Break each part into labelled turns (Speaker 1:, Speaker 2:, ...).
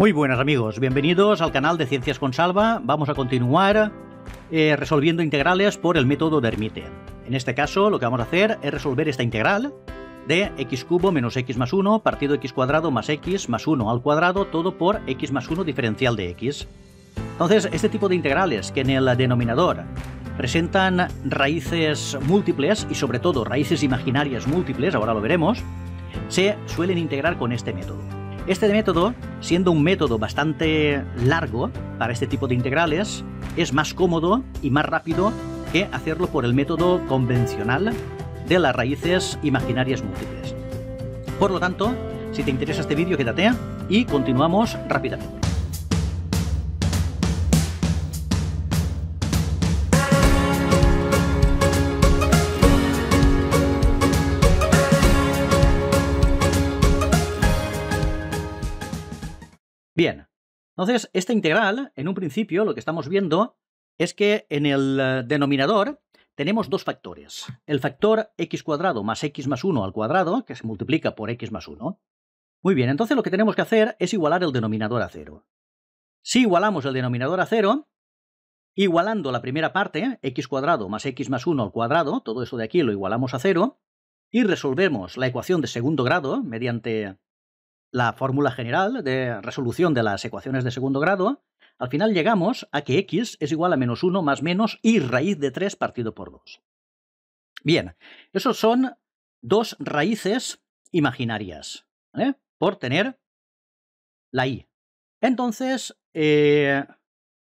Speaker 1: Muy buenas amigos, bienvenidos al canal de Ciencias con Salva. Vamos a continuar eh, resolviendo integrales por el método de Hermite. En este caso lo que vamos a hacer es resolver esta integral de x cubo menos x más 1 partido x cuadrado más x más 1 al cuadrado todo por x más 1 diferencial de x. Entonces, este tipo de integrales que en el denominador presentan raíces múltiples y sobre todo raíces imaginarias múltiples, ahora lo veremos, se suelen integrar con este método. Este método, siendo un método bastante largo para este tipo de integrales, es más cómodo y más rápido que hacerlo por el método convencional de las raíces imaginarias múltiples. Por lo tanto, si te interesa este vídeo, quédate y continuamos rápidamente. Bien, entonces esta integral, en un principio, lo que estamos viendo es que en el eh, denominador tenemos dos factores. El factor x cuadrado más x más 1 al cuadrado, que se multiplica por x más 1. Muy bien, entonces lo que tenemos que hacer es igualar el denominador a 0. Si igualamos el denominador a 0, igualando la primera parte, x cuadrado más x más 1 al cuadrado, todo eso de aquí lo igualamos a 0, y resolvemos la ecuación de segundo grado mediante la fórmula general de resolución de las ecuaciones de segundo grado, al final llegamos a que x es igual a menos 1 más menos y raíz de 3 partido por 2. Bien, esos son dos raíces imaginarias, ¿eh? por tener la i. Entonces, eh,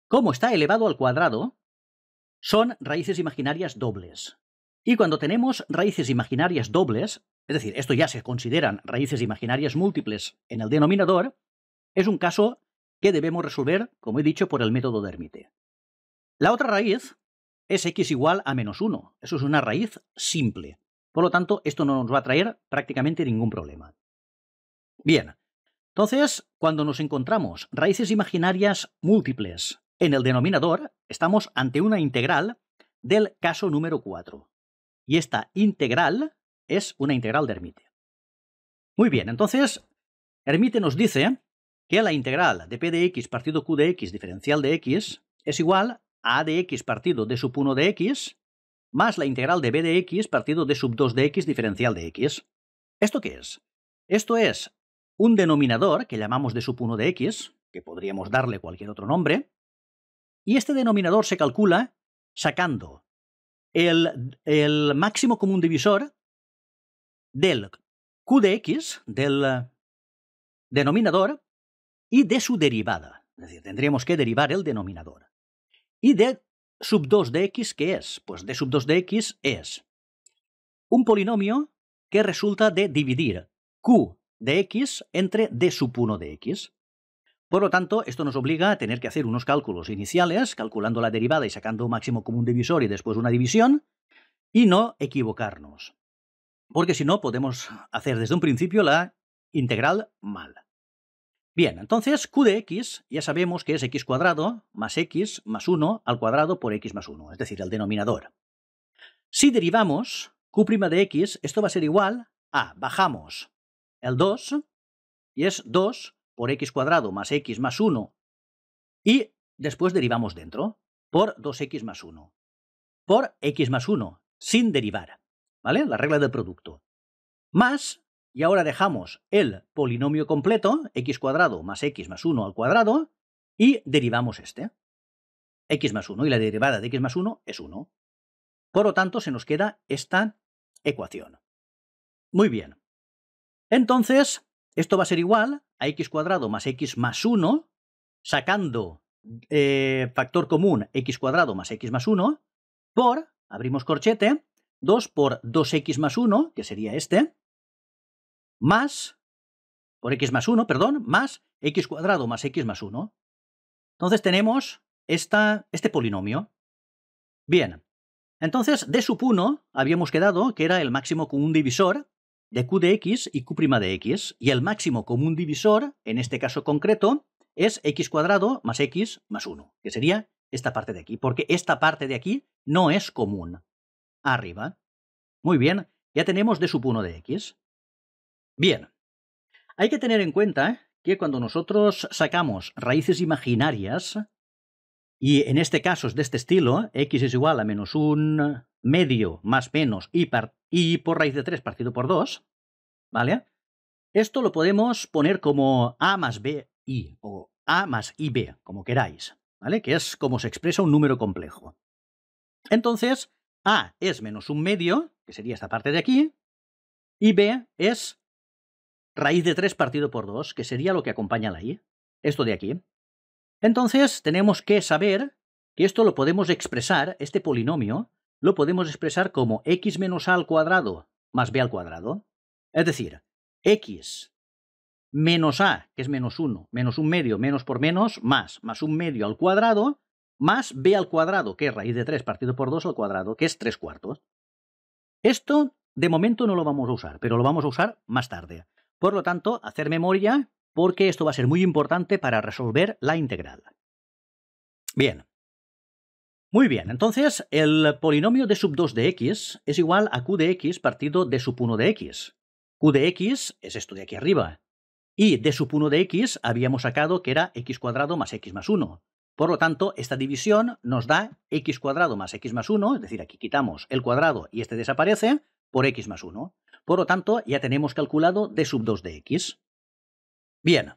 Speaker 1: como está elevado al cuadrado, son raíces imaginarias dobles. Y cuando tenemos raíces imaginarias dobles, es decir, esto ya se consideran raíces imaginarias múltiples en el denominador, es un caso que debemos resolver, como he dicho, por el método de Hermite. La otra raíz es x igual a menos 1. Eso es una raíz simple. Por lo tanto, esto no nos va a traer prácticamente ningún problema. Bien, entonces, cuando nos encontramos raíces imaginarias múltiples en el denominador, estamos ante una integral del caso número 4. Y esta integral es una integral de Hermite. Muy bien, entonces Hermite nos dice que la integral de p de x partido q de x diferencial de x es igual a a de x partido de sub 1 de x más la integral de b de x partido de sub 2 de x diferencial de x. ¿Esto qué es? Esto es un denominador que llamamos de sub 1 de x, que podríamos darle cualquier otro nombre, y este denominador se calcula sacando el, el máximo común divisor del Q de x, del eh, denominador, y de su derivada. Es decir, tendríamos que derivar el denominador. Y de sub 2 de x, ¿qué es? Pues de sub 2 de x es un polinomio que resulta de dividir q de x entre d sub 1 de x. Por lo tanto, esto nos obliga a tener que hacer unos cálculos iniciales, calculando la derivada y sacando un máximo común divisor y después una división, y no equivocarnos porque si no podemos hacer desde un principio la integral mal. Bien, entonces q de x ya sabemos que es x cuadrado más x más 1 al cuadrado por x más 1, es decir, el denominador. Si derivamos q' de x, esto va a ser igual a, bajamos el 2, y es 2 por x cuadrado más x más 1, y después derivamos dentro por 2x más 1, por x más 1, sin derivar. ¿vale? La regla del producto. Más, y ahora dejamos el polinomio completo, x cuadrado más x más 1 al cuadrado, y derivamos este. x más 1, y la derivada de x más 1 es 1. Por lo tanto, se nos queda esta ecuación. Muy bien. Entonces, esto va a ser igual a x cuadrado más x más 1, sacando eh, factor común x cuadrado más x más 1, por, abrimos corchete, 2 por 2x más 1, que sería este, más, por x más 1, perdón, más x cuadrado más x más 1. Entonces tenemos esta, este polinomio. Bien, entonces de sub 1 habíamos quedado que era el máximo común divisor de q de x y q' de x, y el máximo común divisor, en este caso concreto, es x cuadrado más x más 1, que sería esta parte de aquí, porque esta parte de aquí no es común arriba. Muy bien, ya tenemos de sub 1 de x. Bien, hay que tener en cuenta que cuando nosotros sacamos raíces imaginarias, y en este caso es de este estilo, x es igual a menos un medio más menos y, por raíz de 3 partido por 2, ¿vale? Esto lo podemos poner como a más b y o a más y b, como queráis, ¿vale? Que es como se expresa un número complejo. Entonces, a es menos un medio, que sería esta parte de aquí, y B es raíz de 3 partido por 2, que sería lo que acompaña la i, esto de aquí. Entonces tenemos que saber que esto lo podemos expresar, este polinomio, lo podemos expresar como x menos a al cuadrado más b al cuadrado, es decir, x menos a, que es menos 1, menos un medio, menos por menos, más, más un medio al cuadrado, más b al cuadrado, que es raíz de 3 partido por 2 al cuadrado, que es 3 cuartos. Esto de momento no lo vamos a usar, pero lo vamos a usar más tarde. Por lo tanto, hacer memoria porque esto va a ser muy importante para resolver la integral. Bien. Muy bien, entonces el polinomio de sub 2 de x es igual a q de x partido de sub 1 de x. q de x es esto de aquí arriba. Y de sub 1 de x habíamos sacado que era x cuadrado más x más 1. Por lo tanto, esta división nos da x cuadrado más x más 1, es decir, aquí quitamos el cuadrado y este desaparece, por x más 1. Por lo tanto, ya tenemos calculado d sub 2 de x. Bien,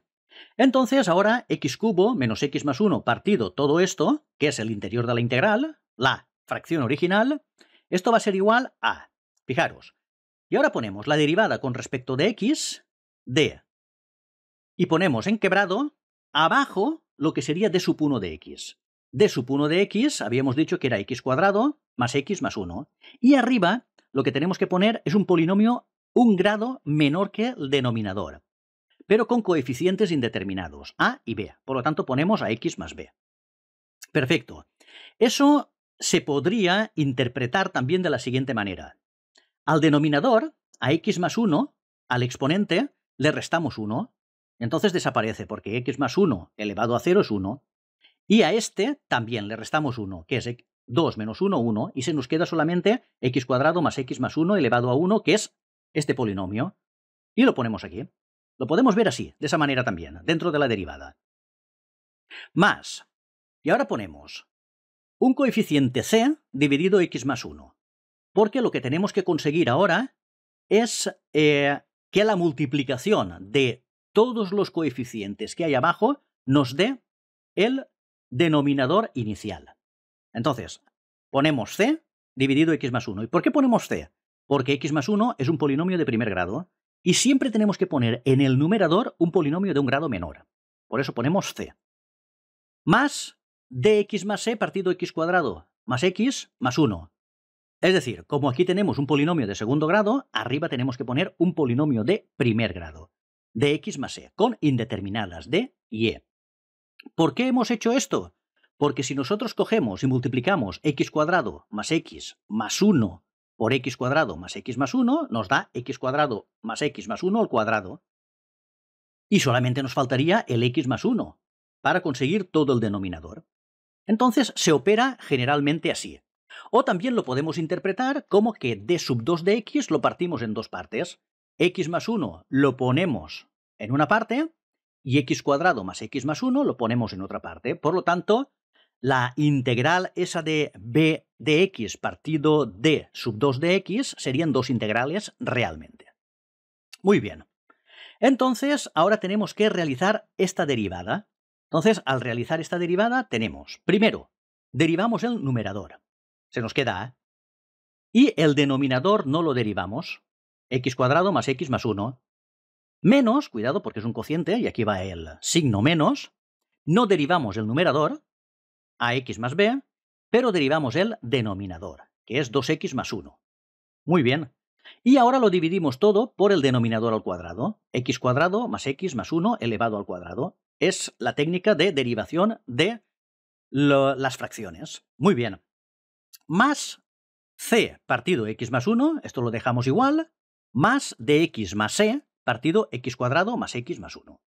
Speaker 1: entonces ahora x cubo menos x más 1 partido todo esto, que es el interior de la integral, la fracción original, esto va a ser igual a, fijaros, y ahora ponemos la derivada con respecto de x, d, y ponemos en quebrado, abajo lo que sería d sub 1 de x. d sub 1 de x habíamos dicho que era x cuadrado más x más 1. Y arriba lo que tenemos que poner es un polinomio un grado menor que el denominador, pero con coeficientes indeterminados, a y b. Por lo tanto, ponemos a x más b. Perfecto. Eso se podría interpretar también de la siguiente manera. Al denominador, a x más 1, al exponente, le restamos 1, entonces desaparece porque x más 1 elevado a 0 es 1. Y a este también le restamos 1, que es 2 menos 1, 1, y se nos queda solamente x cuadrado más x más 1 elevado a 1, que es este polinomio. Y lo ponemos aquí. Lo podemos ver así, de esa manera también, dentro de la derivada. Más. Y ahora ponemos un coeficiente c dividido x más 1. Porque lo que tenemos que conseguir ahora es eh, que la multiplicación de todos los coeficientes que hay abajo nos dé el denominador inicial. Entonces, ponemos c dividido x más 1. ¿Y por qué ponemos c? Porque x más 1 es un polinomio de primer grado y siempre tenemos que poner en el numerador un polinomio de un grado menor. Por eso ponemos c. Más dx más c partido x cuadrado más x más 1. Es decir, como aquí tenemos un polinomio de segundo grado, arriba tenemos que poner un polinomio de primer grado de X más E, con indeterminadas de y E. ¿Por qué hemos hecho esto? Porque si nosotros cogemos y multiplicamos x cuadrado más x más 1 por x cuadrado más x más 1, nos da x cuadrado más x más 1 al cuadrado. Y solamente nos faltaría el x más 1 para conseguir todo el denominador. Entonces se opera generalmente así. O también lo podemos interpretar como que d sub 2 de x lo partimos en dos partes x más 1 lo ponemos en una parte y x cuadrado más x más 1 lo ponemos en otra parte. Por lo tanto, la integral esa de b de x partido de sub 2 de x serían dos integrales realmente. Muy bien. Entonces, ahora tenemos que realizar esta derivada. Entonces, al realizar esta derivada, tenemos, primero, derivamos el numerador. Se nos queda. Y el denominador no lo derivamos x cuadrado más x más 1, menos, cuidado porque es un cociente, y aquí va el signo menos, no derivamos el numerador a x más b, pero derivamos el denominador, que es 2x más 1. Muy bien. Y ahora lo dividimos todo por el denominador al cuadrado, x cuadrado más x más 1 elevado al cuadrado. Es la técnica de derivación de las fracciones. Muy bien. Más c partido x más 1, esto lo dejamos igual, más de x más e partido x cuadrado más x más 1.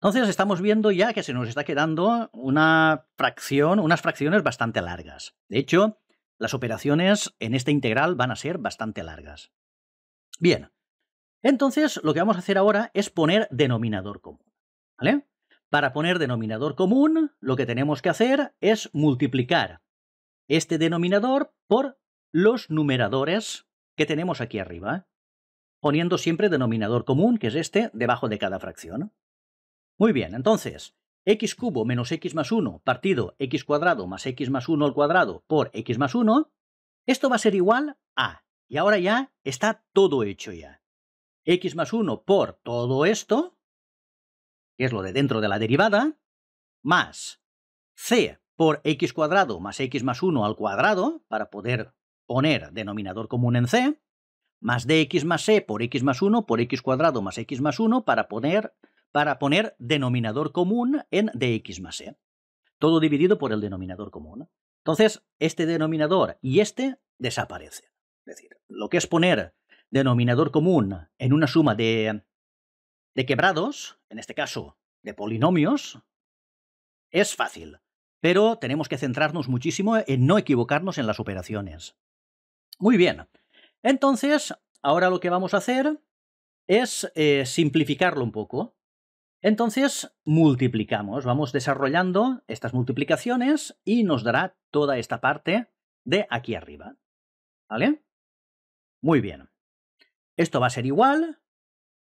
Speaker 1: Entonces estamos viendo ya que se nos está quedando una fracción, unas fracciones bastante largas. De hecho, las operaciones en esta integral van a ser bastante largas. Bien, entonces lo que vamos a hacer ahora es poner denominador común. ¿Vale? Para poner denominador común, lo que tenemos que hacer es multiplicar este denominador por los numeradores que tenemos aquí arriba, poniendo siempre denominador común, que es este, debajo de cada fracción. Muy bien, entonces, x cubo menos x más 1 partido x cuadrado más x más 1 al cuadrado por x más 1, esto va a ser igual a, y ahora ya está todo hecho ya. x más 1 por todo esto, que es lo de dentro de la derivada, más c por x cuadrado más x más 1 al cuadrado, para poder poner denominador común en C, más dx más e por x más 1 por x cuadrado más x más 1 para poner, para poner denominador común en dx más e. Todo dividido por el denominador común. Entonces, este denominador y este desaparecen. Es decir, lo que es poner denominador común en una suma de, de quebrados, en este caso de polinomios, es fácil. Pero tenemos que centrarnos muchísimo en no equivocarnos en las operaciones. Muy bien. Entonces, ahora lo que vamos a hacer es eh, simplificarlo un poco. Entonces, multiplicamos, vamos desarrollando estas multiplicaciones y nos dará toda esta parte de aquí arriba. ¿Vale? Muy bien. Esto va a ser igual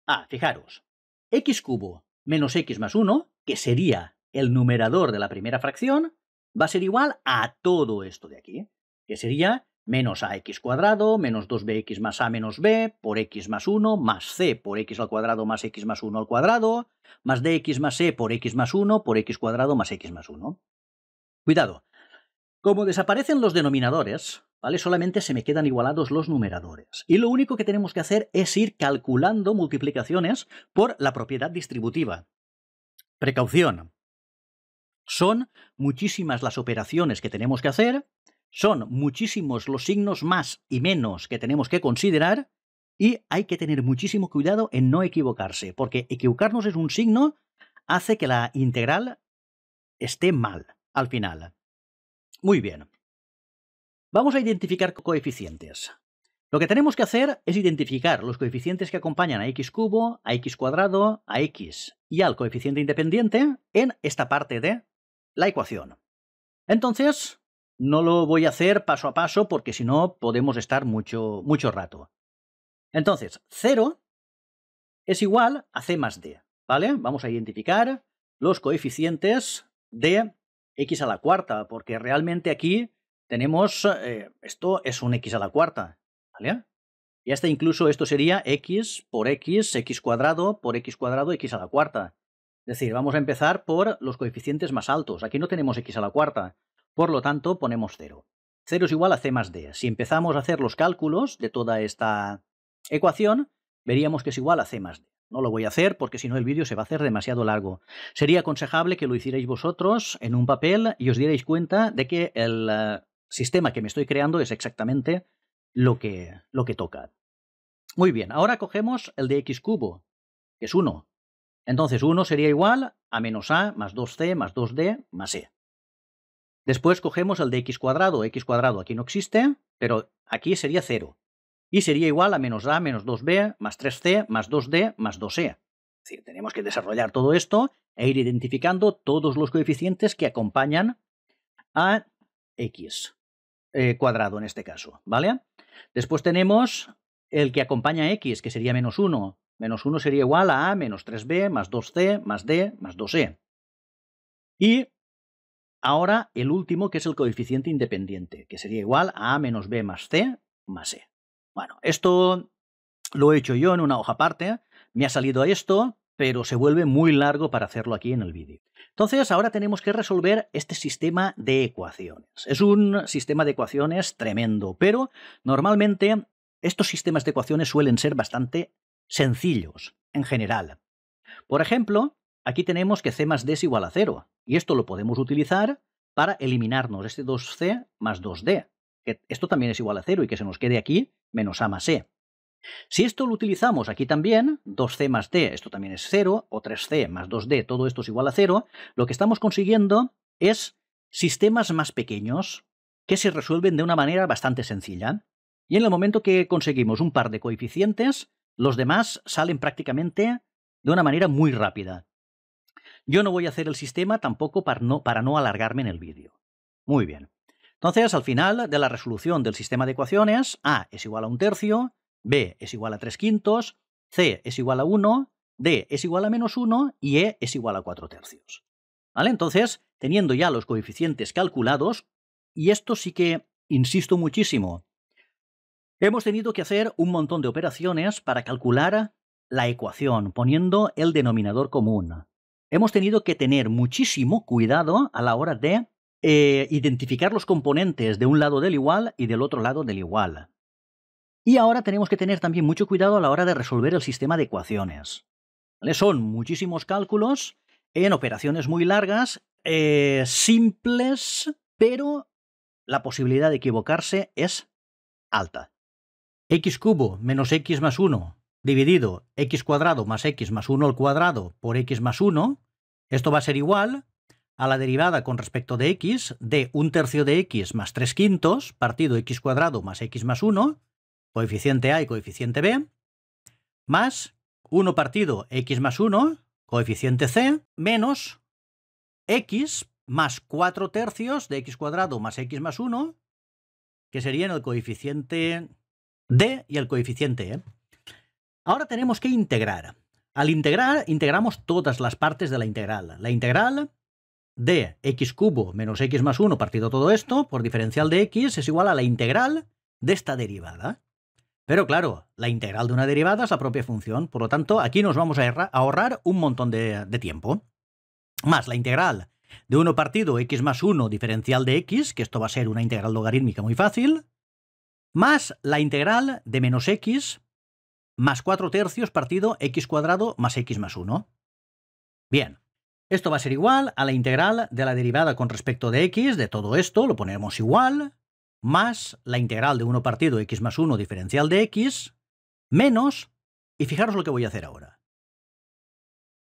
Speaker 1: a, fijaros, x cubo menos x más 1, que sería el numerador de la primera fracción, va a ser igual a todo esto de aquí, que sería menos ax cuadrado, menos 2bx más a menos b, por x más 1, más c por x al cuadrado más x más 1 al cuadrado, más dx más e por x más 1, por x cuadrado más x más 1. Cuidado, como desaparecen los denominadores, ¿vale? Solamente se me quedan igualados los numeradores. Y lo único que tenemos que hacer es ir calculando multiplicaciones por la propiedad distributiva. Precaución. Son muchísimas las operaciones que tenemos que hacer, son muchísimos los signos más y menos que tenemos que considerar y hay que tener muchísimo cuidado en no equivocarse, porque equivocarnos es un signo, hace que la integral esté mal al final. Muy bien. Vamos a identificar coeficientes. Lo que tenemos que hacer es identificar los coeficientes que acompañan a x cubo, a x cuadrado, a x y al coeficiente independiente en esta parte de la ecuación. Entonces, no lo voy a hacer paso a paso porque si no podemos estar mucho, mucho rato. Entonces, 0 es igual a c más d, ¿vale? Vamos a identificar los coeficientes de x a la cuarta, porque realmente aquí tenemos, eh, esto es un x a la cuarta, ¿vale? Y hasta incluso esto sería x por x, x cuadrado por x cuadrado, x a la cuarta. Es decir, vamos a empezar por los coeficientes más altos. Aquí no tenemos x a la cuarta, por lo tanto, ponemos 0. 0 es igual a c más d. Si empezamos a hacer los cálculos de toda esta ecuación, veríamos que es igual a c más d. No lo voy a hacer porque si no el vídeo se va a hacer demasiado largo. Sería aconsejable que lo hicierais vosotros en un papel y os dierais cuenta de que el eh, sistema que me estoy creando es exactamente lo que, lo que toca. Muy bien, ahora cogemos el de x cubo, que es 1. Entonces 1 sería igual a menos a más 2c más 2d más e. Después cogemos el de x cuadrado, x cuadrado aquí no existe, pero aquí sería 0. Y sería igual a menos a menos 2b más 3c más 2d más 2e. Es decir, tenemos que desarrollar todo esto e ir identificando todos los coeficientes que acompañan a x eh, cuadrado en este caso, ¿vale? Después tenemos el que acompaña a x, que sería menos 1. Menos 1 sería igual a a menos 3b más 2c más d más 2e. Y Ahora el último, que es el coeficiente independiente, que sería igual a A menos B más C más E. Bueno, esto lo he hecho yo en una hoja aparte, me ha salido esto, pero se vuelve muy largo para hacerlo aquí en el vídeo. Entonces, ahora tenemos que resolver este sistema de ecuaciones. Es un sistema de ecuaciones tremendo, pero normalmente estos sistemas de ecuaciones suelen ser bastante sencillos en general. Por ejemplo, Aquí tenemos que c más d es igual a 0, y esto lo podemos utilizar para eliminarnos este 2c más 2d, que esto también es igual a 0 y que se nos quede aquí menos a más e. Si esto lo utilizamos aquí también, 2c más d, esto también es 0, o 3c más 2d, todo esto es igual a 0, lo que estamos consiguiendo es sistemas más pequeños que se resuelven de una manera bastante sencilla. Y en el momento que conseguimos un par de coeficientes, los demás salen prácticamente de una manera muy rápida. Yo no voy a hacer el sistema tampoco para no, para no alargarme en el vídeo. Muy bien. Entonces, al final de la resolución del sistema de ecuaciones, A es igual a un tercio, B es igual a tres quintos, C es igual a 1, D es igual a menos 1 y E es igual a cuatro tercios. Entonces, teniendo ya los coeficientes calculados, y esto sí que insisto muchísimo, hemos tenido que hacer un montón de operaciones para calcular la ecuación, poniendo el denominador común hemos tenido que tener muchísimo cuidado a la hora de eh, identificar los componentes de un lado del igual y del otro lado del igual. Y ahora tenemos que tener también mucho cuidado a la hora de resolver el sistema de ecuaciones. Son muchísimos cálculos en operaciones muy largas, eh, simples, pero la posibilidad de equivocarse es alta. x cubo menos x más 1 dividido x cuadrado más x más 1 al cuadrado por x más 1, esto va a ser igual a la derivada con respecto de x de un tercio de x más 3 quintos partido x cuadrado más x más 1, coeficiente a y coeficiente b, más 1 partido x más 1, coeficiente c, menos x más 4 tercios de x cuadrado más x más 1, que serían el coeficiente d y el coeficiente e. Ahora tenemos que integrar. Al integrar, integramos todas las partes de la integral. La integral de x cubo menos x más 1 partido todo esto por diferencial de x es igual a la integral de esta derivada. Pero claro, la integral de una derivada es la propia función, por lo tanto aquí nos vamos a ahorrar un montón de, tiempo. Más la integral de 1 partido x más 1 diferencial de x, que esto va a ser una integral logarítmica muy fácil, más la integral de menos x más 4 tercios partido x cuadrado más x más 1. Bien, esto va a ser igual a la integral de la derivada con respecto de x, de todo esto lo ponemos igual, más la integral de 1 partido x más 1 diferencial de x, menos, y fijaros lo que voy a hacer ahora.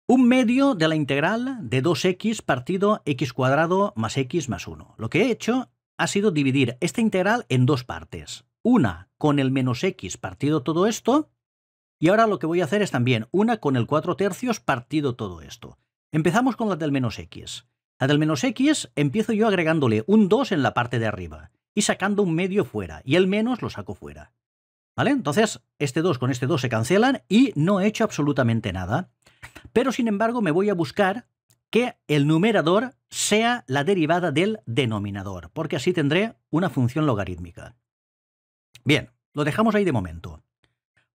Speaker 1: Un medio de la integral de 2x partido x cuadrado más x más 1. Lo que he hecho ha sido dividir esta integral en dos partes. Una con el menos x partido todo esto y ahora lo que voy a hacer es también una con el 4 tercios partido todo esto. Empezamos con la del menos x. La del menos x empiezo yo agregándole un 2 en la parte de arriba y sacando un medio fuera, y el menos lo saco fuera. ¿Vale? Entonces, este 2 con este 2 se cancelan y no he hecho absolutamente nada. Pero, sin embargo, me voy a buscar que el numerador sea la derivada del denominador, porque así tendré una función logarítmica. Bien, lo dejamos ahí de momento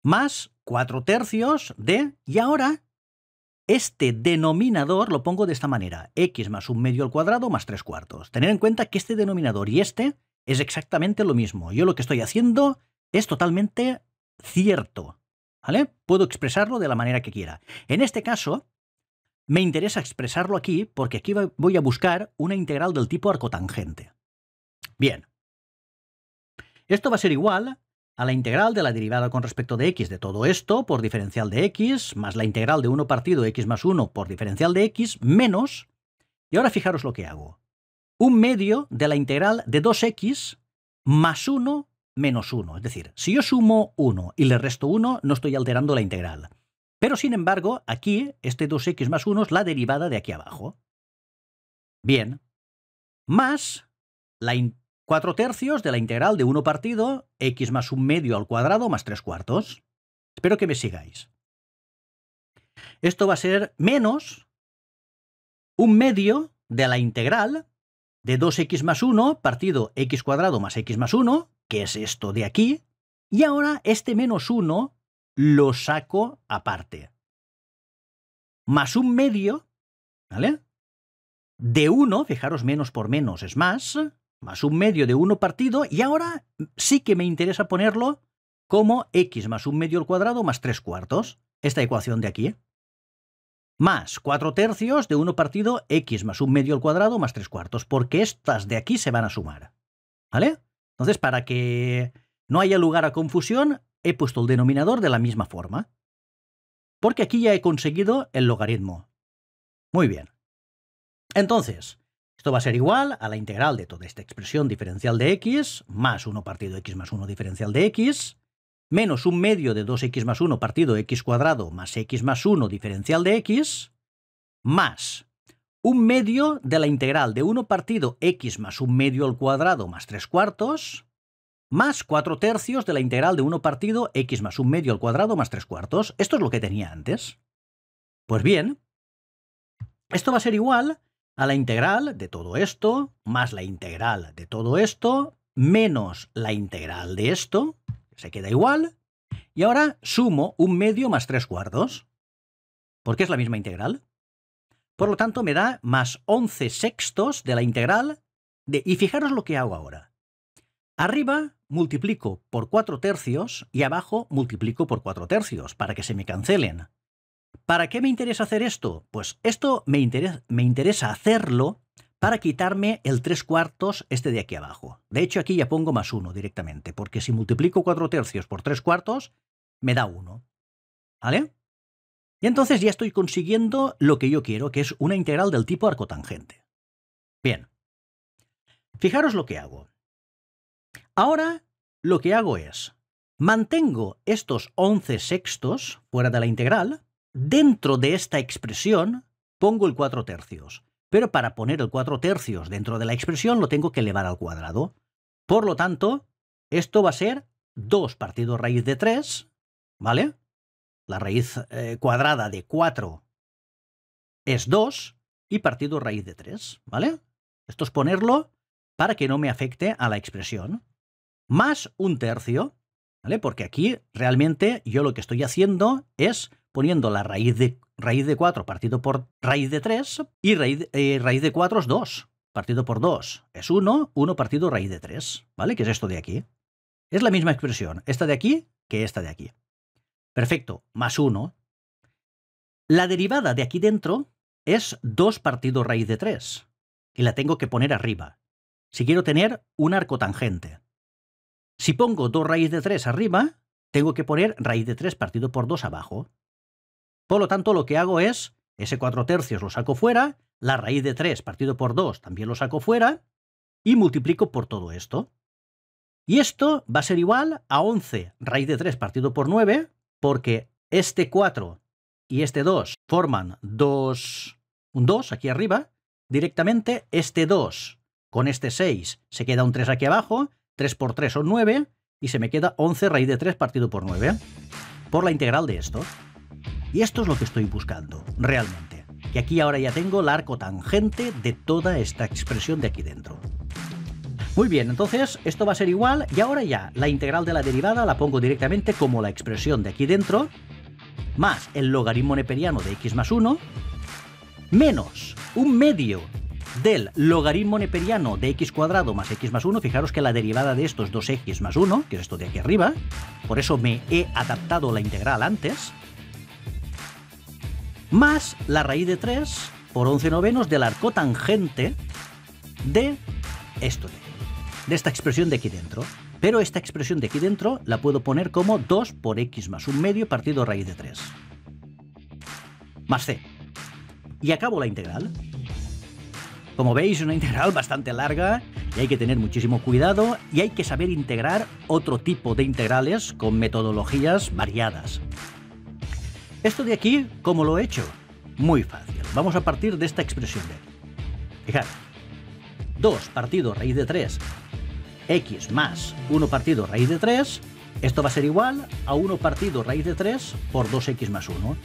Speaker 1: más cuatro tercios de... Y ahora, este denominador lo pongo de esta manera, x más un medio al cuadrado más tres cuartos. Tener en cuenta que este denominador y este es exactamente lo mismo. Yo lo que estoy haciendo es totalmente cierto. ¿Vale? Puedo expresarlo de la manera que quiera. En este caso, me interesa expresarlo aquí porque aquí voy a buscar una integral del tipo arcotangente. Bien. Esto va a ser igual a la integral de la derivada con respecto de x de todo esto por diferencial de x, más la integral de 1 partido x más 1 por diferencial de x, menos... Y ahora fijaros lo que hago. Un medio de la integral de 2x más 1 menos 1. Es decir, si yo sumo 1 y le resto 1, no estoy alterando la integral. Pero sin embargo, aquí, este 2x más 1 es la derivada de aquí abajo. Bien. Más la, integral. 4 tercios de la integral de 1 partido, x más 1 medio al cuadrado más 3 cuartos. Espero que me sigáis. Esto va a ser menos 1 medio de la integral de 2x más 1 partido x cuadrado más x más 1, que es esto de aquí, y ahora este menos 1 lo saco aparte. Más 1 medio, ¿vale? De 1, fijaros, menos por menos es más, más un medio de 1 partido y ahora sí que me interesa ponerlo como x más un medio al cuadrado más 3 cuartos, esta ecuación de aquí, ¿eh? más 4 tercios de 1 partido x más un medio al cuadrado más 3 cuartos, porque estas de aquí se van a sumar. ¿Vale? Entonces, para que no haya lugar a confusión, he puesto el denominador de la misma forma. Porque aquí ya he conseguido el logaritmo. Muy bien. Entonces, esto va a ser igual a la integral de toda esta expresión diferencial de x, más 1 partido x más 1 diferencial de x, menos un medio de 2x más 1 partido x cuadrado más x más 1 diferencial de x, más un medio de la integral de 1 partido x más un medio al cuadrado más 3 cuartos, más 4 tercios de la integral de 1 partido x más un medio al cuadrado más 3 cuartos. Esto es lo que tenía antes. Pues bien, esto va a ser igual a la integral de todo esto, más la integral de todo esto, menos la integral de esto, se queda igual, y ahora sumo un medio más tres cuartos, porque es la misma integral. Por lo tanto, me da más 11 sextos de la integral de... Y fijaros lo que hago ahora. Arriba multiplico por cuatro tercios y abajo multiplico por cuatro tercios para que se me cancelen. ¿Para qué me interesa hacer esto? Pues esto me interesa, hacerlo para quitarme el 3 cuartos este de aquí abajo. De hecho, aquí ya pongo más 1 directamente, porque si multiplico 4 tercios por 3 cuartos, me da 1. ¿Vale? Y entonces ya estoy consiguiendo lo que yo quiero, que es una integral del tipo arcotangente. Bien. Fijaros lo que hago. Ahora lo que hago es, mantengo estos 11 sextos fuera de la integral, Dentro de esta expresión pongo el 4 tercios, pero para poner el 4 tercios dentro de la expresión lo tengo que elevar al cuadrado. Por lo tanto, esto va a ser 2 partido raíz de 3, ¿vale? La raíz eh, cuadrada de 4 es 2 y partido raíz de 3, ¿vale? Esto es ponerlo para que no me afecte a la expresión. Más un tercio, ¿vale? Porque aquí realmente yo lo que estoy haciendo es poniendo la raíz de, raíz de 4 partido por raíz de 3 y raíz, eh, raíz de 4 es 2. Partido por 2 es 1, 1 partido raíz de 3, ¿vale? Que es esto de aquí. Es la misma expresión, esta de aquí que esta de aquí. Perfecto, más 1. La derivada de aquí dentro es 2 partido raíz de 3 y la tengo que poner arriba, si quiero tener un arco tangente. Si pongo 2 raíz de 3 arriba, tengo que poner raíz de 3 partido por 2 abajo. Por lo tanto, lo que hago es, ese 4 tercios lo saco fuera, la raíz de 3 partido por 2 también lo saco fuera, y multiplico por todo esto. Y esto va a ser igual a 11 raíz de 3 partido por 9, porque este 4 y este 2 forman un 2 aquí arriba, directamente este 2 con este 6 se queda un 3 aquí abajo, 3 por 3 son 9, y se me queda 11 raíz de 3 partido por 9, por la integral de esto. Y esto es lo que estoy buscando, realmente. Y aquí ahora ya tengo el arco tangente de toda esta expresión de aquí dentro. Muy bien, entonces esto va a ser igual y ahora ya la integral de la derivada la pongo directamente como la expresión de aquí dentro, más el logaritmo neperiano de x más 1, menos un medio del logaritmo neperiano de x cuadrado más x más 1, fijaros que la derivada de estos 2x más 1, que es esto de aquí arriba, por eso me he adaptado la integral antes, más la raíz de 3 por 11 novenos del arco tangente de esto de, esta expresión de aquí dentro. Pero esta expresión de aquí dentro la puedo poner como 2 por x más un medio partido raíz de 3. Más c. Y acabo la integral. Como veis, una integral bastante larga y hay que tener muchísimo cuidado y hay que saber integrar otro tipo de integrales con metodologías variadas. Esto de aquí, ¿cómo lo he hecho? Muy fácil. Vamos a partir de esta expresión de Fijaros. 2 partido raíz de 3 x más 1 partido raíz de 3, esto va a ser igual a 1 partido raíz de 3 por 2x más 1.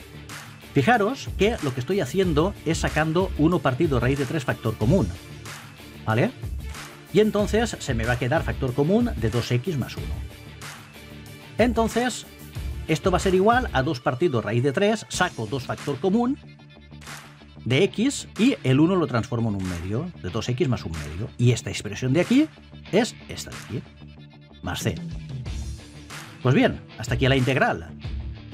Speaker 1: Fijaros que lo que estoy haciendo es sacando 1 partido raíz de 3 factor común. ¿Vale? Y entonces se me va a quedar factor común de 2x más 1. Entonces, esto va a ser igual a 2 partido raíz de 3, saco dos factor común de x y el 1 lo transformo en un medio, de 2x más un medio. Y esta expresión de aquí es esta de aquí, más c. Pues bien, hasta aquí la integral.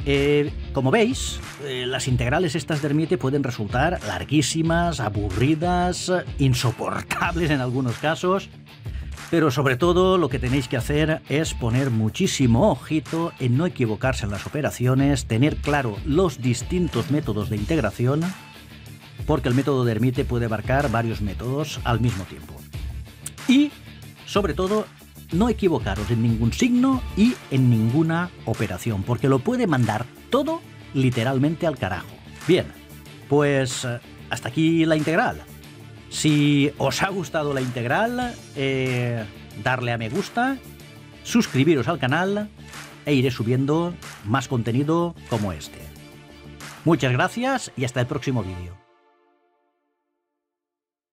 Speaker 1: Eh, como veis, eh, las integrales estas de Hermite pueden resultar larguísimas, aburridas, insoportables en algunos casos, pero sobre todo lo que tenéis que hacer es poner muchísimo ojito en no equivocarse en las operaciones, tener claro los distintos métodos de integración, porque el método de ermite puede abarcar varios métodos al mismo tiempo. Y, sobre todo, no equivocaros en ningún signo y en ninguna operación, porque lo puede mandar todo literalmente al carajo. Bien, pues eh, hasta aquí la integral. Si os ha gustado la integral, eh, darle a me gusta, suscribiros al canal e iré subiendo más contenido como este. Muchas gracias y hasta el próximo vídeo.